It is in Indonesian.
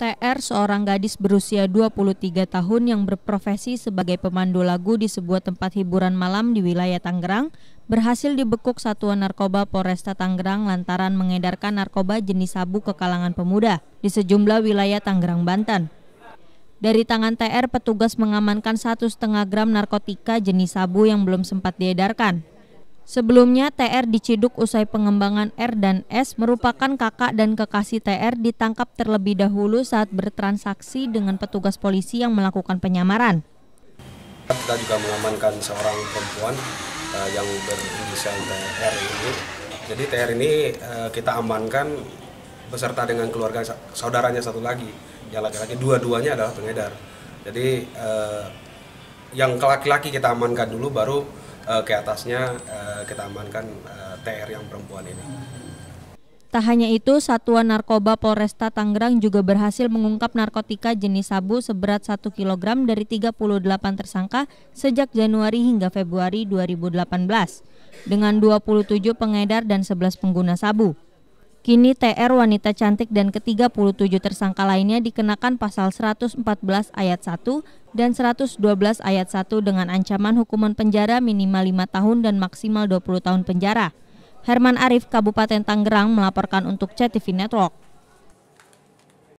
TR, seorang gadis berusia 23 tahun yang berprofesi sebagai pemandu lagu di sebuah tempat hiburan malam di wilayah Tangerang, berhasil dibekuk Satuan Narkoba Polresta Tangerang lantaran mengedarkan narkoba jenis sabu ke kalangan pemuda di sejumlah wilayah Tangerang, Banten. Dari tangan TR, petugas mengamankan satu setengah gram narkotika jenis sabu yang belum sempat diedarkan. Sebelumnya, TR diciduk usai pengembangan R dan S merupakan kakak dan kekasih TR ditangkap terlebih dahulu saat bertransaksi dengan petugas polisi yang melakukan penyamaran. Kita juga mengamankan seorang perempuan uh, yang berinisial TR ini. Jadi TR ini uh, kita amankan beserta dengan keluarga saudaranya satu lagi, yang laki-laki dua-duanya adalah pengedar. Jadi uh, yang laki-laki kita amankan dulu baru uh, ke atasnya uh, kita amankan uh, eh, TR yang perempuan ini. Tak hanya itu, Satuan Narkoba Polresta Tangerang juga berhasil mengungkap narkotika jenis sabu seberat 1 kg dari 38 tersangka sejak Januari hingga Februari 2018 dengan 27 pengedar dan 11 pengguna sabu. Kini TR wanita cantik dan ke-37 tersangka lainnya dikenakan pasal 114 ayat 1 dan 112 ayat 1 dengan ancaman hukuman penjara minimal 5 tahun dan maksimal 20 tahun penjara. Herman Arif, Kabupaten Tangerang melaporkan untuk CTV Network.